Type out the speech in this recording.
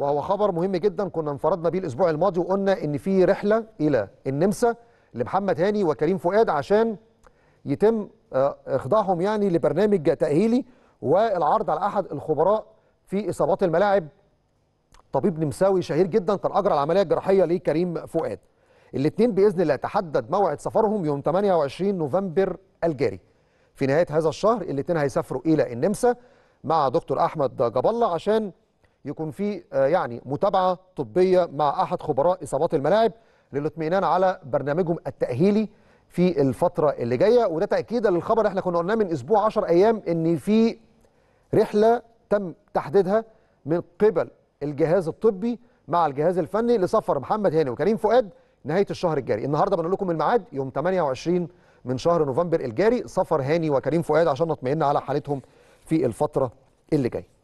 وهو خبر مهم جدا كنا انفردنا بيه الاسبوع الماضي وقلنا ان في رحله الى النمسا لمحمد هاني وكريم فؤاد عشان يتم آه، اخضاعهم يعني لبرنامج تاهيلي والعرض على احد الخبراء في اصابات الملاعب طبيب نمساوي شهير جدا كان اجرى العمليه الجراحيه لكريم فؤاد. الاثنين باذن الله تحدد موعد سفرهم يوم 28 نوفمبر الجاري. في نهايه هذا الشهر الاثنين هيسافروا الى النمسا مع دكتور احمد جاب الله عشان يكون في آه، يعني متابعه طبيه مع احد خبراء اصابات الملاعب للاطمئنان على برنامجهم التاهيلي في الفتره اللي جايه وده تاكيدا للخبر اللي احنا كنا قلناه من اسبوع 10 ايام ان في رحله تم تحديدها من قبل الجهاز الطبي مع الجهاز الفني لسفر محمد هاني وكريم فؤاد نهايه الشهر الجاري النهارده بنقول لكم الميعاد يوم 28 من شهر نوفمبر الجاري سفر هاني وكريم فؤاد عشان نطمئن على حالتهم في الفتره اللي جايه